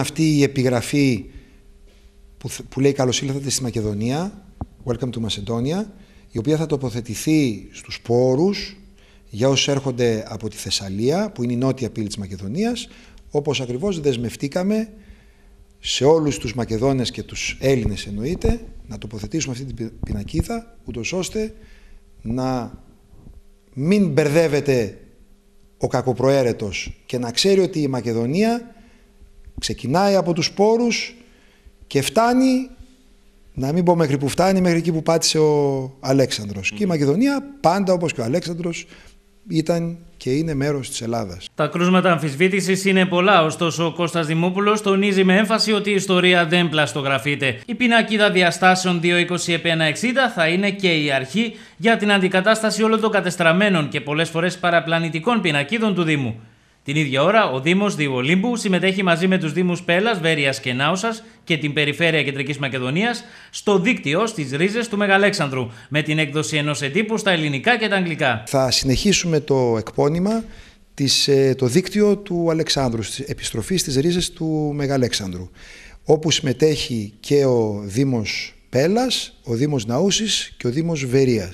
αυτή η επιγραφή που, που λέει «Καλώς ήλθατε στη Μακεδονία», «Welcome to Macedonia», η οποία θα τοποθετηθεί στους πόρους για όσους έρχονται από τη Θεσσαλία, που είναι η νότια πύλη της Μακεδονίας, όπως ακριβώς δεσμευτήκαμε σε όλους τους Μακεδόνες και τους Έλληνες εννοείται, να τοποθετήσουμε αυτή την πινακίδα, ούτως ώστε να μην μπερδεύεται ο κακοπροαίρετος και να ξέρει ότι η Μακεδονία Ξεκινάει από τους πόρους και φτάνει, να μην πω μέχρι που φτάνει, μέχρι εκεί που πάτησε ο Αλέξανδρος. Mm. Και η Μακεδονία πάντα όπως και ο Αλέξανδρος ήταν και είναι μέρος της Ελλάδας. Τα κρούσματα αμφισβήτησης είναι πολλά, ωστόσο ο Κώστας Δημόπουλος τονίζει με έμφαση ότι η ιστορία δεν πλαστογραφείται. Η πινακίδα διαστάσεων 2.20 x 1.60 θα είναι και η αρχή για την αντικατάσταση όλων των κατεστραμμένων και πολλές φορές παραπλανητικών πινακίδων του Δήμου. Την ίδια ώρα, ο Δήμος Δίου συμμετέχει μαζί με τους Δήμους Πέλλα, Βέρεια και Νάουσας και την Περιφέρεια Κεντρικής Μακεδονίας στο δίκτυο στις ρίζες του Μεγαλέξανδρου με την έκδοση ενός εντύπου στα ελληνικά και τα αγγλικά. Θα συνεχίσουμε το εκπώνημα ε, το δίκτυο του Αλεξάνδρου, της επιστροφής στις ρίζες του Μεγαλέξανδρου, όπου συμμετέχει και ο Δήμος Πέλλα, ο Δήμος Ναούσης και ο Δήμος Βερία.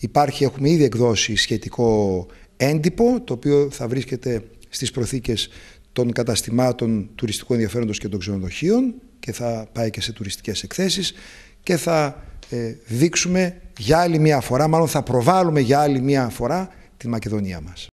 Υπάρχει, έχουμε ήδη εκδώσει σχετικό έντυπο, το οποίο θα βρίσκεται στις προθήκες των καταστημάτων τουριστικού ενδιαφέροντος και των ξενοδοχείων και θα πάει και σε τουριστικές εκθέσεις και θα ε, δείξουμε για άλλη μια φορά, μάλλον θα προβάλλουμε για άλλη μια φορά τη Μακεδονία μας.